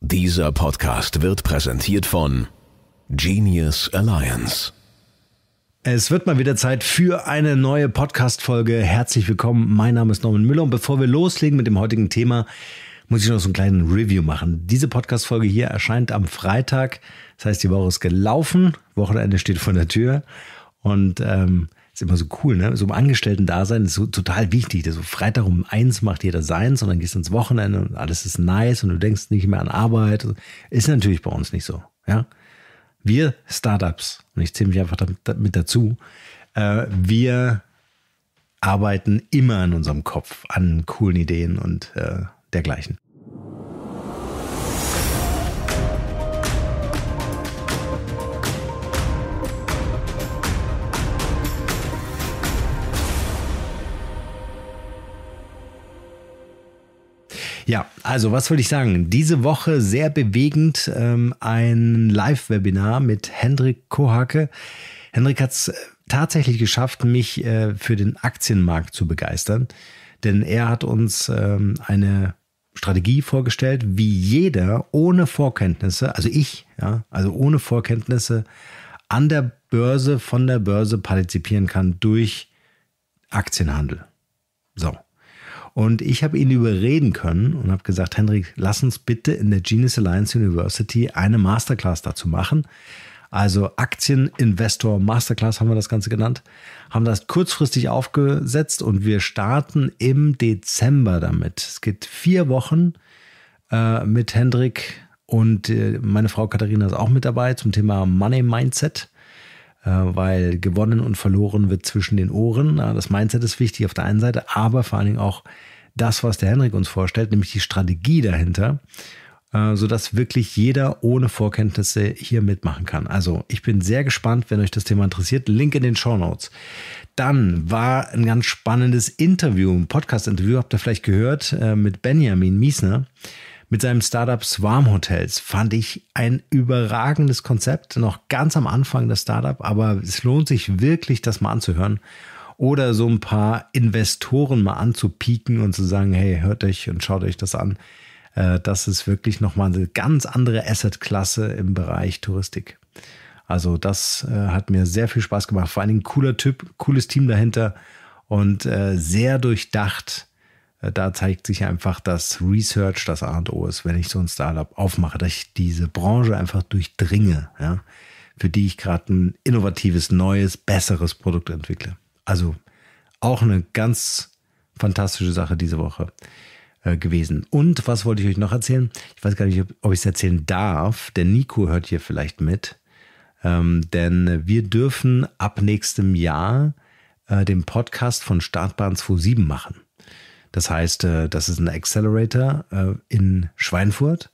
Dieser Podcast wird präsentiert von Genius Alliance. Es wird mal wieder Zeit für eine neue Podcast-Folge. Herzlich willkommen. Mein Name ist Norman Müller und bevor wir loslegen mit dem heutigen Thema, muss ich noch so einen kleinen Review machen. Diese Podcast-Folge hier erscheint am Freitag. Das heißt, die Woche ist gelaufen. Wochenende steht vor der Tür. Und ähm, ist immer so cool, ne? So im Angestellten-Dasein ist so total wichtig. So Freitag um eins macht jeder seins und dann gehst du ins Wochenende und alles ist nice und du denkst nicht mehr an Arbeit. Ist natürlich bei uns nicht so, ja? Wir Startups, und ich zähle mich einfach damit dazu, äh, wir arbeiten immer in unserem Kopf, an coolen Ideen und äh, dergleichen. Ja, also was würde ich sagen? Diese Woche sehr bewegend ähm, ein Live-Webinar mit Hendrik Kohake. Hendrik hat es äh, tatsächlich geschafft, mich äh, für den Aktienmarkt zu begeistern, denn er hat uns ähm, eine Strategie vorgestellt, wie jeder ohne Vorkenntnisse, also ich, ja, also ohne Vorkenntnisse an der Börse, von der Börse partizipieren kann durch Aktienhandel. So. Und ich habe ihn überreden können und habe gesagt, Hendrik, lass uns bitte in der Genius Alliance University eine Masterclass dazu machen. Also Aktieninvestor Masterclass haben wir das Ganze genannt, haben das kurzfristig aufgesetzt und wir starten im Dezember damit. Es geht vier Wochen äh, mit Hendrik und äh, meine Frau Katharina ist auch mit dabei zum Thema Money Mindset äh, weil gewonnen und verloren wird zwischen den Ohren. Das Mindset ist wichtig auf der einen Seite, aber vor allen Dingen auch das, was der Henrik uns vorstellt, nämlich die Strategie dahinter, äh, sodass wirklich jeder ohne Vorkenntnisse hier mitmachen kann. Also ich bin sehr gespannt, wenn euch das Thema interessiert. Link in den Show Notes. Dann war ein ganz spannendes Interview, ein Podcast-Interview, habt ihr vielleicht gehört, äh, mit Benjamin Miesner mit seinem Startup Swarm Hotels. Fand ich ein überragendes Konzept, noch ganz am Anfang des Startup, aber es lohnt sich wirklich, das mal anzuhören oder so ein paar Investoren mal anzupieken und zu sagen, hey, hört euch und schaut euch das an. Äh, das ist wirklich nochmal eine ganz andere Asset-Klasse im Bereich Touristik. Also das äh, hat mir sehr viel Spaß gemacht. Vor allen Dingen cooler Typ, cooles Team dahinter und äh, sehr durchdacht. Da zeigt sich einfach, dass Research das A und O ist, wenn ich so ein Startup aufmache, dass ich diese Branche einfach durchdringe, ja, für die ich gerade ein innovatives, neues, besseres Produkt entwickle. Also auch eine ganz fantastische Sache diese Woche äh, gewesen. Und was wollte ich euch noch erzählen? Ich weiß gar nicht, ob ich es erzählen darf. Der Nico hört hier vielleicht mit. Ähm, denn wir dürfen ab nächstem Jahr äh, den Podcast von Startbahn 27 machen. Das heißt, äh, das ist ein Accelerator äh, in Schweinfurt.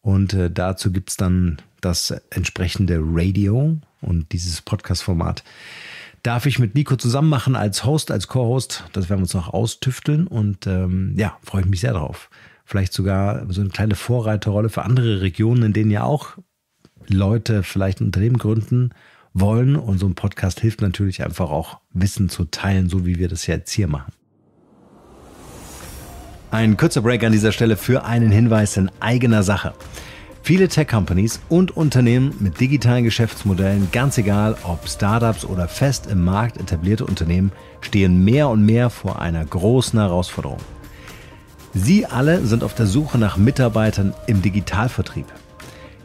Und äh, dazu gibt es dann das entsprechende Radio und dieses Podcast-Format darf ich mit Nico zusammen machen als Host, als Co-Host. Das werden wir uns noch austüfteln und ähm, ja, freue ich mich sehr drauf. Vielleicht sogar so eine kleine Vorreiterrolle für andere Regionen, in denen ja auch Leute vielleicht ein Unternehmen gründen wollen. Und so ein Podcast hilft natürlich einfach auch, Wissen zu teilen, so wie wir das jetzt hier machen. Ein kurzer Break an dieser Stelle für einen Hinweis in eigener Sache. Viele Tech-Companies und Unternehmen mit digitalen Geschäftsmodellen, ganz egal ob Startups oder fest im Markt etablierte Unternehmen, stehen mehr und mehr vor einer großen Herausforderung. Sie alle sind auf der Suche nach Mitarbeitern im Digitalvertrieb.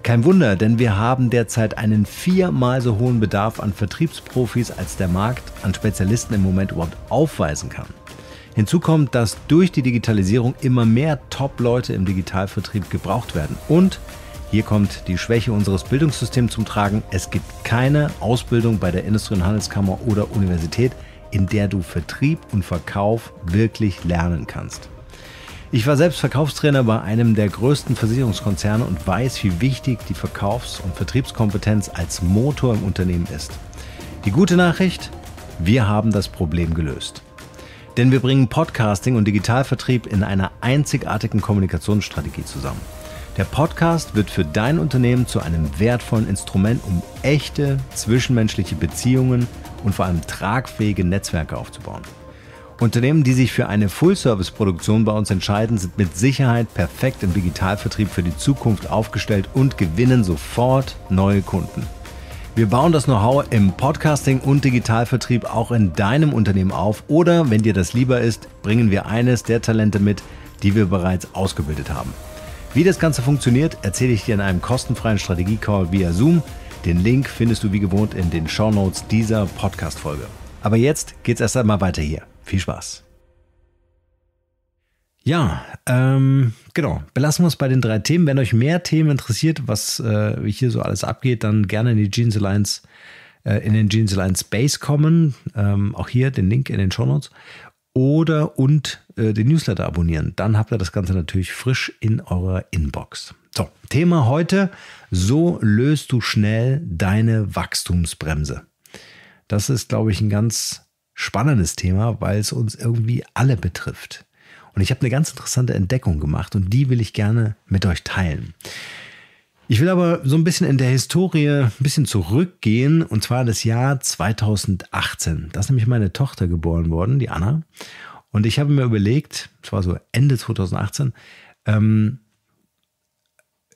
Kein Wunder, denn wir haben derzeit einen viermal so hohen Bedarf an Vertriebsprofis, als der Markt an Spezialisten im Moment überhaupt aufweisen kann. Hinzu kommt, dass durch die Digitalisierung immer mehr Top-Leute im Digitalvertrieb gebraucht werden und hier kommt die Schwäche unseres Bildungssystems zum Tragen. Es gibt keine Ausbildung bei der Industrie- und Handelskammer oder Universität, in der du Vertrieb und Verkauf wirklich lernen kannst. Ich war selbst Verkaufstrainer bei einem der größten Versicherungskonzerne und weiß, wie wichtig die Verkaufs- und Vertriebskompetenz als Motor im Unternehmen ist. Die gute Nachricht, wir haben das Problem gelöst. Denn wir bringen Podcasting und Digitalvertrieb in einer einzigartigen Kommunikationsstrategie zusammen. Der Podcast wird für dein Unternehmen zu einem wertvollen Instrument, um echte zwischenmenschliche Beziehungen und vor allem tragfähige Netzwerke aufzubauen. Unternehmen, die sich für eine Full-Service-Produktion bei uns entscheiden, sind mit Sicherheit perfekt im Digitalvertrieb für die Zukunft aufgestellt und gewinnen sofort neue Kunden. Wir bauen das Know-how im Podcasting und Digitalvertrieb auch in deinem Unternehmen auf oder, wenn dir das lieber ist, bringen wir eines der Talente mit, die wir bereits ausgebildet haben. Wie das Ganze funktioniert, erzähle ich dir in einem kostenfreien Strategie-Call via Zoom. Den Link findest du wie gewohnt in den Show Notes dieser Podcast-Folge. Aber jetzt geht's erst einmal weiter hier. Viel Spaß! Ja, ähm, genau. Belassen wir uns bei den drei Themen. Wenn euch mehr Themen interessiert, was äh, hier so alles abgeht, dann gerne in die Jeans Alliance, äh, in den Jeans Alliance Space kommen. Ähm, auch hier den Link in den Show Notes oder und äh, den Newsletter abonnieren. Dann habt ihr das Ganze natürlich frisch in eurer Inbox. So, Thema heute, so löst du schnell deine Wachstumsbremse. Das ist, glaube ich, ein ganz spannendes Thema, weil es uns irgendwie alle betrifft. Und ich habe eine ganz interessante Entdeckung gemacht und die will ich gerne mit euch teilen. Ich will aber so ein bisschen in der Historie ein bisschen zurückgehen und zwar das Jahr 2018. Da ist nämlich meine Tochter geboren worden, die Anna. Und ich habe mir überlegt, es war so Ende 2018, ähm,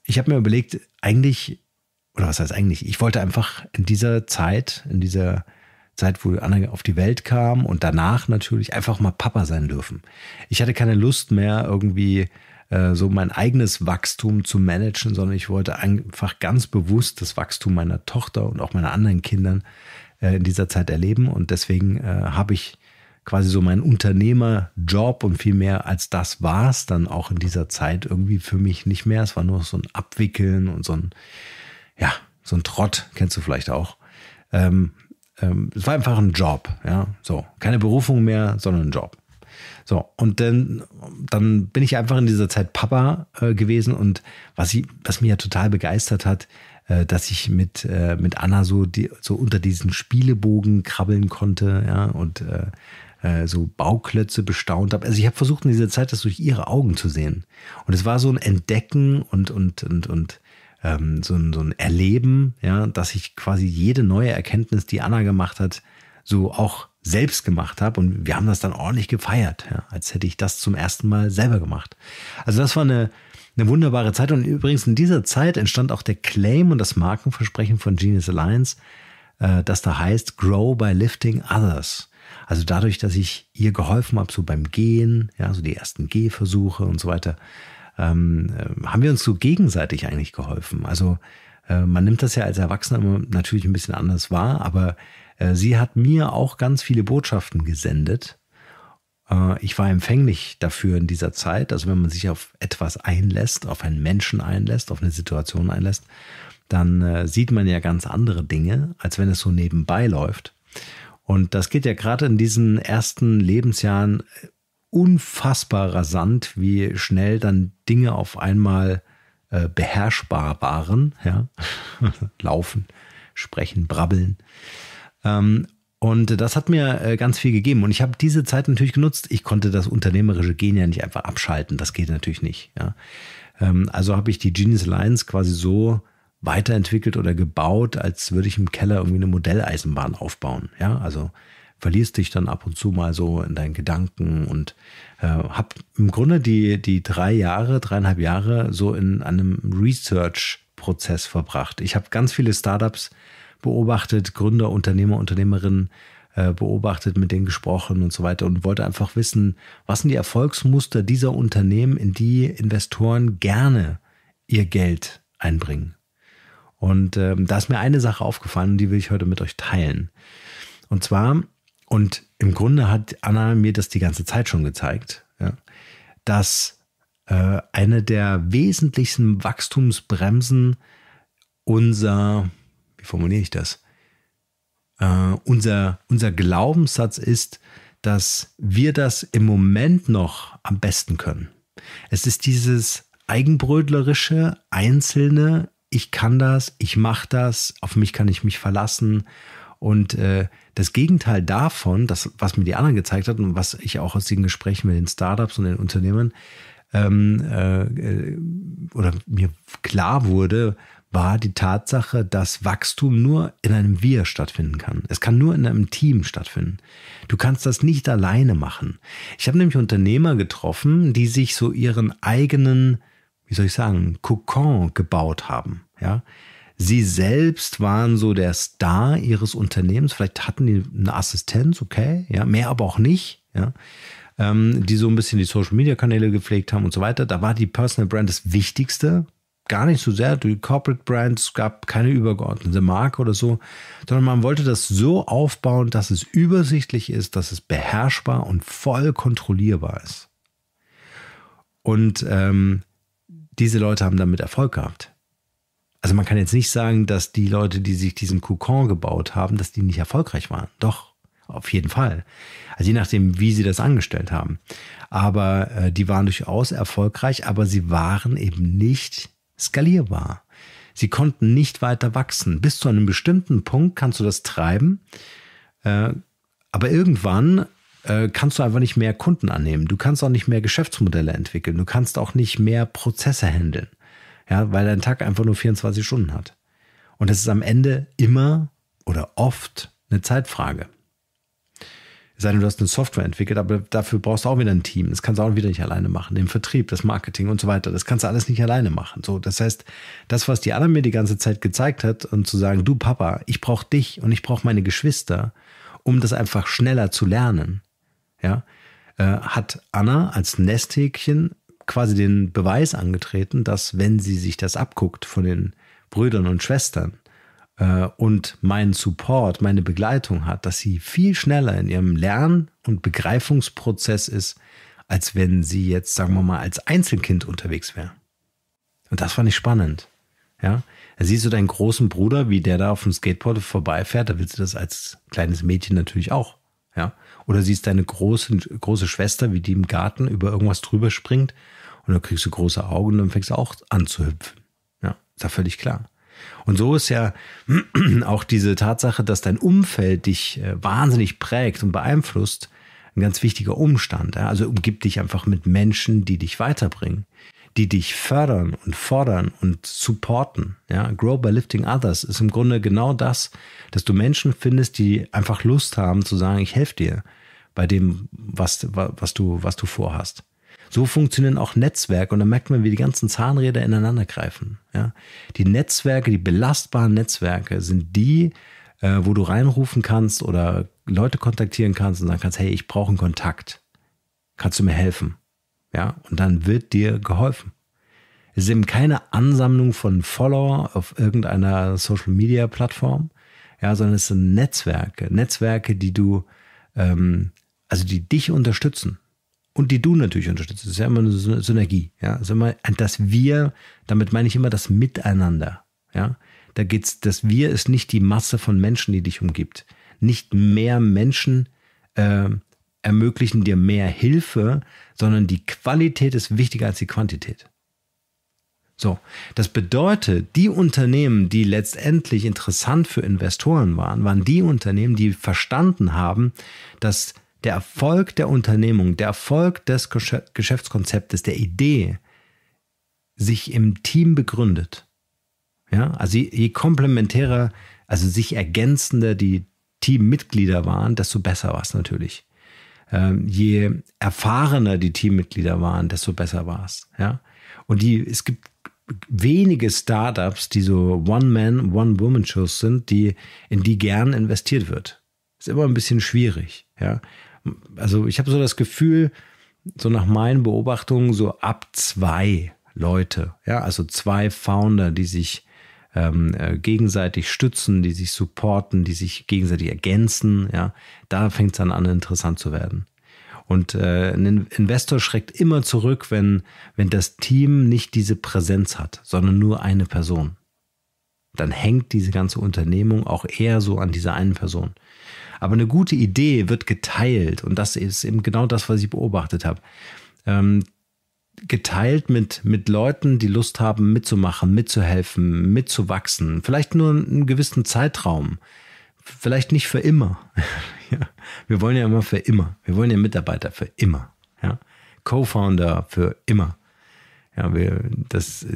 ich habe mir überlegt, eigentlich, oder was heißt eigentlich, ich wollte einfach in dieser Zeit, in dieser Zeit, wo Anna auf die Welt kam und danach natürlich einfach mal Papa sein dürfen. Ich hatte keine Lust mehr, irgendwie äh, so mein eigenes Wachstum zu managen, sondern ich wollte einfach ganz bewusst das Wachstum meiner Tochter und auch meiner anderen Kindern äh, in dieser Zeit erleben. Und deswegen äh, habe ich quasi so mein Unternehmerjob und viel mehr als das war es dann auch in dieser Zeit irgendwie für mich nicht mehr. Es war nur so ein Abwickeln und so ein, ja, so ein Trott, kennst du vielleicht auch. Ähm, ähm, es war einfach ein Job, ja, so. Keine Berufung mehr, sondern ein Job. So, und dann, dann bin ich einfach in dieser Zeit Papa äh, gewesen und was, ich, was mich ja total begeistert hat, äh, dass ich mit, äh, mit Anna so, die, so unter diesen Spielebogen krabbeln konnte, ja, und äh, äh, so Bauklötze bestaunt habe. Also ich habe versucht in dieser Zeit das durch ihre Augen zu sehen. Und es war so ein Entdecken und, und, und, und ähm, so, ein, so ein Erleben, ja, dass ich quasi jede neue Erkenntnis, die Anna gemacht hat, so auch selbst gemacht habe. Und wir haben das dann ordentlich gefeiert, ja, als hätte ich das zum ersten Mal selber gemacht. Also das war eine, eine wunderbare Zeit. Und übrigens in dieser Zeit entstand auch der Claim und das Markenversprechen von Genius Alliance, äh, das da heißt Grow by Lifting Others. Also dadurch, dass ich ihr geholfen habe, so beim Gehen, ja, so die ersten Gehversuche und so weiter, ähm, äh, haben wir uns so gegenseitig eigentlich geholfen. Also äh, man nimmt das ja als Erwachsener natürlich ein bisschen anders wahr, aber äh, sie hat mir auch ganz viele Botschaften gesendet. Äh, ich war empfänglich dafür in dieser Zeit. Also wenn man sich auf etwas einlässt, auf einen Menschen einlässt, auf eine Situation einlässt, dann äh, sieht man ja ganz andere Dinge, als wenn es so nebenbei läuft. Und das geht ja gerade in diesen ersten Lebensjahren unfassbar rasant, wie schnell dann Dinge auf einmal beherrschbar waren. Ja? Laufen, sprechen, brabbeln. Ähm, und das hat mir äh, ganz viel gegeben. Und ich habe diese Zeit natürlich genutzt. Ich konnte das unternehmerische Gen ja nicht einfach abschalten. Das geht natürlich nicht. Ja. Ähm, also habe ich die Genius Alliance quasi so weiterentwickelt oder gebaut, als würde ich im Keller irgendwie eine Modelleisenbahn aufbauen. Ja, also verlierst dich dann ab und zu mal so in deinen Gedanken und äh, habe im Grunde die, die drei Jahre, dreieinhalb Jahre so in einem Research-Prozess verbracht. Ich habe ganz viele Startups beobachtet, Gründer, Unternehmer, Unternehmerinnen äh, beobachtet, mit denen gesprochen und so weiter und wollte einfach wissen, was sind die Erfolgsmuster dieser Unternehmen, in die Investoren gerne ihr Geld einbringen. Und ähm, da ist mir eine Sache aufgefallen, die will ich heute mit euch teilen. Und zwar, und im Grunde hat Anna mir das die ganze Zeit schon gezeigt, ja, dass äh, eine der wesentlichsten Wachstumsbremsen unser wie formuliere ich das? Uh, unser, unser Glaubenssatz ist, dass wir das im Moment noch am besten können. Es ist dieses eigenbrödlerische, einzelne, ich kann das, ich mache das, auf mich kann ich mich verlassen. Und äh, das Gegenteil davon, das, was mir die anderen gezeigt hat und was ich auch aus den Gesprächen mit den Startups und den Unternehmen ähm, äh, äh oder mir klar wurde, war die Tatsache, dass Wachstum nur in einem Wir stattfinden kann. Es kann nur in einem Team stattfinden. Du kannst das nicht alleine machen. Ich habe nämlich Unternehmer getroffen, die sich so ihren eigenen, wie soll ich sagen, Kokon gebaut haben. Ja? Sie selbst waren so der Star ihres Unternehmens. Vielleicht hatten die eine Assistenz, okay, ja, mehr aber auch nicht. Ja? Ähm, die so ein bisschen die Social Media Kanäle gepflegt haben und so weiter. Da war die Personal Brand das Wichtigste gar nicht so sehr durch Corporate Brands, gab keine übergeordnete Marke oder so, sondern man wollte das so aufbauen, dass es übersichtlich ist, dass es beherrschbar und voll kontrollierbar ist. Und ähm, diese Leute haben damit Erfolg gehabt. Also man kann jetzt nicht sagen, dass die Leute, die sich diesen Kokon gebaut haben, dass die nicht erfolgreich waren. Doch, auf jeden Fall. Also je nachdem, wie sie das angestellt haben. Aber äh, die waren durchaus erfolgreich, aber sie waren eben nicht skalierbar. Sie konnten nicht weiter wachsen. Bis zu einem bestimmten Punkt kannst du das treiben, äh, aber irgendwann äh, kannst du einfach nicht mehr Kunden annehmen. Du kannst auch nicht mehr Geschäftsmodelle entwickeln. Du kannst auch nicht mehr Prozesse handeln, ja, weil dein Tag einfach nur 24 Stunden hat. Und das ist am Ende immer oder oft eine Zeitfrage sei denn, du hast eine Software entwickelt, aber dafür brauchst du auch wieder ein Team. Das kannst du auch wieder nicht alleine machen. Den Vertrieb, das Marketing und so weiter. Das kannst du alles nicht alleine machen. So, das heißt, das, was die Anna mir die ganze Zeit gezeigt hat und zu sagen, du Papa, ich brauche dich und ich brauche meine Geschwister, um das einfach schneller zu lernen, ja, äh, hat Anna als Nesthäkchen quasi den Beweis angetreten, dass wenn sie sich das abguckt von den Brüdern und Schwestern, äh, und meinen Support, meine Begleitung hat, dass sie viel schneller in ihrem Lern- und Begreifungsprozess ist, als wenn sie jetzt, sagen wir mal, als Einzelkind unterwegs wäre. Und das fand ich spannend. Ja, also siehst du deinen großen Bruder, wie der da auf dem Skateboard vorbeifährt, da willst du das als kleines Mädchen natürlich auch. Ja, oder siehst deine große, große Schwester, wie die im Garten über irgendwas drüber springt und dann kriegst du große Augen und dann fängst du auch an zu hüpfen. Ja, ist ja völlig klar. Und so ist ja auch diese Tatsache, dass dein Umfeld dich äh, wahnsinnig prägt und beeinflusst, ein ganz wichtiger Umstand. Also umgib dich einfach mit Menschen, die dich weiterbringen, die dich fördern und fordern und supporten. Ja, Grow by Lifting Others ist im Grunde genau das, dass du Menschen findest, die einfach Lust haben zu sagen, ich helfe dir bei dem, was, was, du, was du vorhast. So funktionieren auch Netzwerke und da merkt man, wie die ganzen Zahnräder ineinander greifen. Ja? Die Netzwerke, die belastbaren Netzwerke sind die, äh, wo du reinrufen kannst oder Leute kontaktieren kannst und sagen kannst, hey, ich brauche einen Kontakt. Kannst du mir helfen? Ja, und dann wird dir geholfen. Es ist eben keine Ansammlung von Follower auf irgendeiner Social Media Plattform, ja, sondern es sind Netzwerke, Netzwerke, die du, ähm, also die dich unterstützen und die du natürlich unterstützt. Das ist ja immer eine Synergie. Ja? Also immer das Wir, damit meine ich immer das Miteinander. Ja? Da geht's, das Wir ist nicht die Masse von Menschen, die dich umgibt. Nicht mehr Menschen äh, ermöglichen dir mehr Hilfe, sondern die Qualität ist wichtiger als die Quantität. So, das bedeutet, die Unternehmen, die letztendlich interessant für Investoren waren, waren die Unternehmen, die verstanden haben, dass der Erfolg der Unternehmung, der Erfolg des Geschäftskonzeptes, der Idee sich im Team begründet. Ja, also je, je komplementärer, also sich ergänzender die Teammitglieder waren, desto besser war es natürlich. Ähm, je erfahrener die Teammitglieder waren, desto besser war es. Ja? Und die, es gibt wenige Startups, die so One-Man, One-Woman-Shows sind, die, in die gern investiert wird. Ist immer ein bisschen schwierig. Ja? also ich habe so das Gefühl, so nach meinen Beobachtungen, so ab zwei Leute, ja, also zwei Founder, die sich ähm, äh, gegenseitig stützen, die sich supporten, die sich gegenseitig ergänzen, ja, da fängt es dann an, interessant zu werden. Und äh, ein Investor schreckt immer zurück, wenn, wenn das Team nicht diese Präsenz hat, sondern nur eine Person dann hängt diese ganze Unternehmung auch eher so an dieser einen Person. Aber eine gute Idee wird geteilt und das ist eben genau das, was ich beobachtet habe. Ähm, geteilt mit, mit Leuten, die Lust haben, mitzumachen, mitzuhelfen, mitzuwachsen. Vielleicht nur einen gewissen Zeitraum. Vielleicht nicht für immer. ja. Wir wollen ja immer für immer. Wir wollen ja Mitarbeiter für immer. Ja. Co-Founder für immer. Ja, wir, das,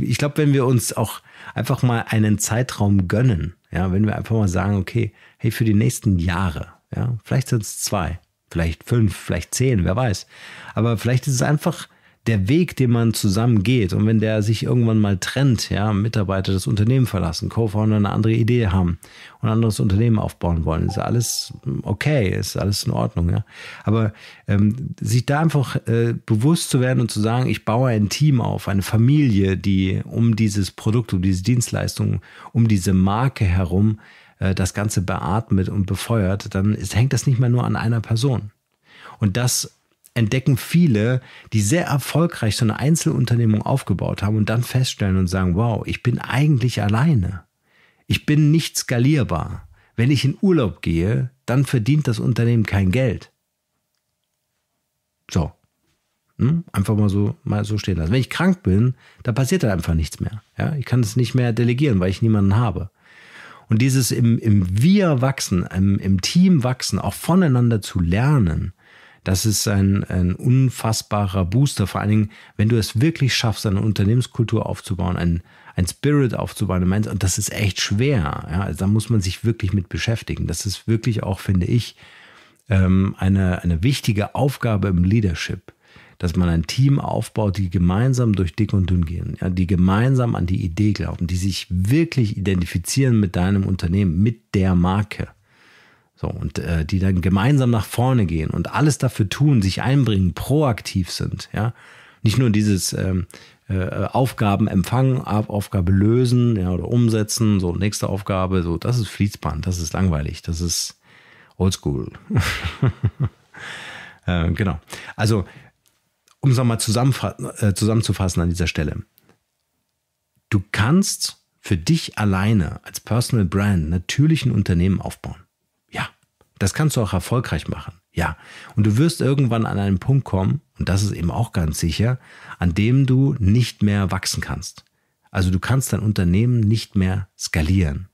ich glaube, wenn wir uns auch einfach mal einen Zeitraum gönnen, ja, wenn wir einfach mal sagen, okay, hey, für die nächsten Jahre, ja, vielleicht sind es zwei, vielleicht fünf, vielleicht zehn, wer weiß. Aber vielleicht ist es einfach der Weg, den man zusammen geht und wenn der sich irgendwann mal trennt, ja, Mitarbeiter das Unternehmen verlassen, Co-Founder eine andere Idee haben und ein anderes Unternehmen aufbauen wollen, ist alles okay, ist alles in Ordnung, ja. Aber ähm, sich da einfach äh, bewusst zu werden und zu sagen, ich baue ein Team auf, eine Familie, die um dieses Produkt, um diese Dienstleistung, um diese Marke herum äh, das Ganze beatmet und befeuert, dann ist, hängt das nicht mehr nur an einer Person. Und das entdecken viele, die sehr erfolgreich so eine Einzelunternehmung aufgebaut haben und dann feststellen und sagen, wow, ich bin eigentlich alleine. Ich bin nicht skalierbar. Wenn ich in Urlaub gehe, dann verdient das Unternehmen kein Geld. So. Hm? Einfach mal so, mal so stehen lassen. Wenn ich krank bin, da passiert da einfach nichts mehr. Ja? Ich kann es nicht mehr delegieren, weil ich niemanden habe. Und dieses im, im Wir wachsen, im, im Team wachsen, auch voneinander zu lernen, das ist ein, ein unfassbarer Booster. Vor allen Dingen, wenn du es wirklich schaffst, eine Unternehmenskultur aufzubauen, ein, ein Spirit aufzubauen, meinst, und das ist echt schwer. Ja, also da muss man sich wirklich mit beschäftigen. Das ist wirklich auch, finde ich, ähm, eine, eine wichtige Aufgabe im Leadership, dass man ein Team aufbaut, die gemeinsam durch dick und dünn gehen, ja, die gemeinsam an die Idee glauben, die sich wirklich identifizieren mit deinem Unternehmen, mit der Marke. So, und äh, die dann gemeinsam nach vorne gehen und alles dafür tun, sich einbringen, proaktiv sind, ja. Nicht nur dieses ähm, äh, Aufgaben empfangen, Aufgabe lösen, ja, oder umsetzen, so nächste Aufgabe, so, das ist Fließband, das ist langweilig, das ist oldschool. äh, genau. Also, um es nochmal äh, zusammenzufassen an dieser Stelle. Du kannst für dich alleine als Personal Brand natürlich ein Unternehmen aufbauen. Das kannst du auch erfolgreich machen. Ja. Und du wirst irgendwann an einen Punkt kommen, und das ist eben auch ganz sicher, an dem du nicht mehr wachsen kannst. Also du kannst dein Unternehmen nicht mehr skalieren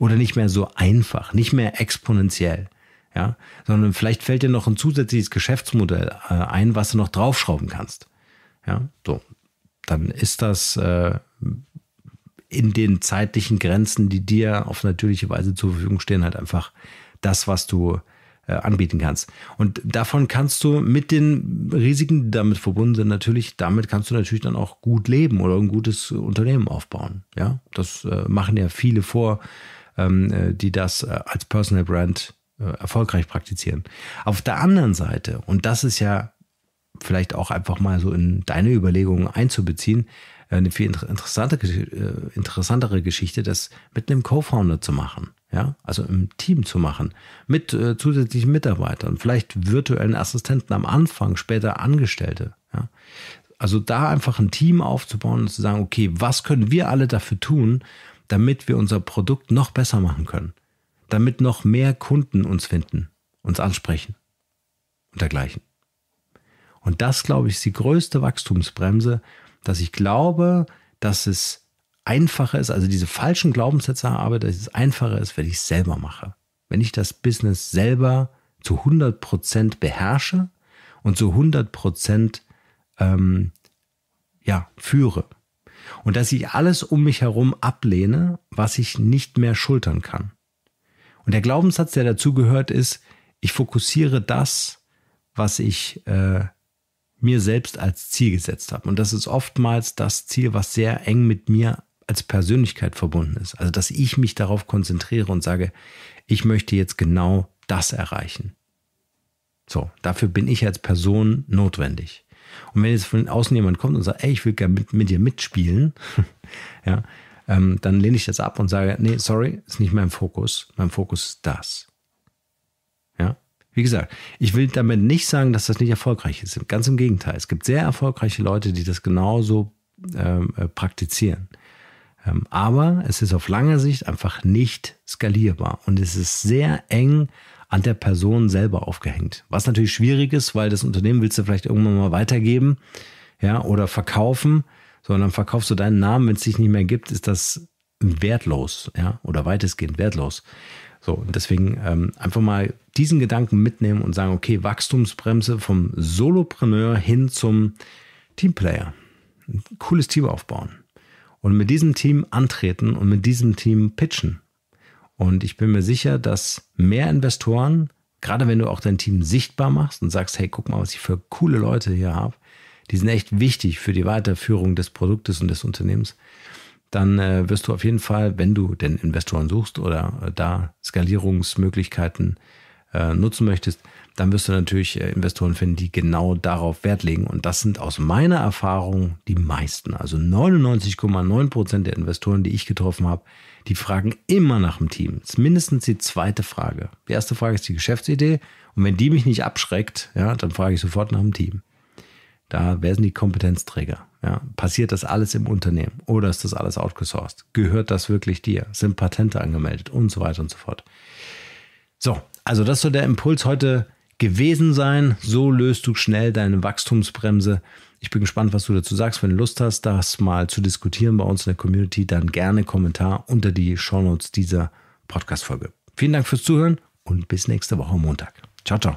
oder nicht mehr so einfach, nicht mehr exponentiell. Ja, sondern vielleicht fällt dir noch ein zusätzliches Geschäftsmodell äh, ein, was du noch draufschrauben kannst. Ja, so. Dann ist das äh, in den zeitlichen Grenzen, die dir auf natürliche Weise zur Verfügung stehen, halt einfach das, was du äh, anbieten kannst. Und davon kannst du mit den Risiken, die damit verbunden sind, natürlich, damit kannst du natürlich dann auch gut leben oder ein gutes Unternehmen aufbauen. Ja, das äh, machen ja viele vor, ähm, äh, die das äh, als Personal Brand äh, erfolgreich praktizieren. Auf der anderen Seite, und das ist ja vielleicht auch einfach mal so in deine Überlegungen einzubeziehen, eine viel interessante, äh, interessantere Geschichte, das mit einem Co-Founder zu machen ja, also im Team zu machen, mit äh, zusätzlichen Mitarbeitern, vielleicht virtuellen Assistenten am Anfang, später Angestellte, ja. Also da einfach ein Team aufzubauen und zu sagen, okay, was können wir alle dafür tun, damit wir unser Produkt noch besser machen können, damit noch mehr Kunden uns finden, uns ansprechen und dergleichen. Und das, glaube ich, ist die größte Wachstumsbremse, dass ich glaube, dass es einfacher ist, also diese falschen Glaubenssätze habe, dass es einfacher ist, wenn ich es selber mache. Wenn ich das Business selber zu 100% beherrsche und zu 100% ähm, ja, führe. Und dass ich alles um mich herum ablehne, was ich nicht mehr schultern kann. Und der Glaubenssatz, der dazugehört, ist, ich fokussiere das, was ich äh, mir selbst als Ziel gesetzt habe. Und das ist oftmals das Ziel, was sehr eng mit mir als Persönlichkeit verbunden ist. Also, dass ich mich darauf konzentriere und sage, ich möchte jetzt genau das erreichen. So, dafür bin ich als Person notwendig. Und wenn jetzt von außen jemand kommt und sagt, ey, ich will gerne mit, mit dir mitspielen, ja, ähm, dann lehne ich das ab und sage, nee, sorry, ist nicht mein Fokus. Mein Fokus ist das. Ja, wie gesagt, ich will damit nicht sagen, dass das nicht erfolgreich ist. Ganz im Gegenteil. Es gibt sehr erfolgreiche Leute, die das genauso ähm, äh, praktizieren. Ähm, aber es ist auf lange Sicht einfach nicht skalierbar und es ist sehr eng an der Person selber aufgehängt. Was natürlich schwierig ist, weil das Unternehmen willst du vielleicht irgendwann mal weitergeben, ja, oder verkaufen, sondern verkaufst du deinen Namen, wenn es dich nicht mehr gibt, ist das wertlos, ja, oder weitestgehend wertlos. So, deswegen ähm, einfach mal diesen Gedanken mitnehmen und sagen, okay, Wachstumsbremse vom Solopreneur hin zum Teamplayer. Ein cooles Team aufbauen und mit diesem Team antreten und mit diesem Team pitchen. Und ich bin mir sicher, dass mehr Investoren, gerade wenn du auch dein Team sichtbar machst und sagst, hey, guck mal, was ich für coole Leute hier habe, die sind echt wichtig für die Weiterführung des Produktes und des Unternehmens, dann äh, wirst du auf jeden Fall, wenn du denn Investoren suchst oder äh, da Skalierungsmöglichkeiten äh, nutzen möchtest, dann wirst du natürlich äh, Investoren finden, die genau darauf Wert legen. Und das sind aus meiner Erfahrung die meisten. Also 99,9 Prozent der Investoren, die ich getroffen habe, die fragen immer nach dem Team. Das ist mindestens die zweite Frage. Die erste Frage ist die Geschäftsidee. Und wenn die mich nicht abschreckt, ja, dann frage ich sofort nach dem Team. Da, werden die Kompetenzträger? Ja, passiert das alles im Unternehmen oder ist das alles outgesourced? Gehört das wirklich dir? Sind Patente angemeldet und so weiter und so fort? So, also das ist so der Impuls heute gewesen sein. So löst du schnell deine Wachstumsbremse. Ich bin gespannt, was du dazu sagst. Wenn du Lust hast, das mal zu diskutieren bei uns in der Community, dann gerne Kommentar unter die Shownotes dieser Podcast-Folge. Vielen Dank fürs Zuhören und bis nächste Woche Montag. Ciao, ciao.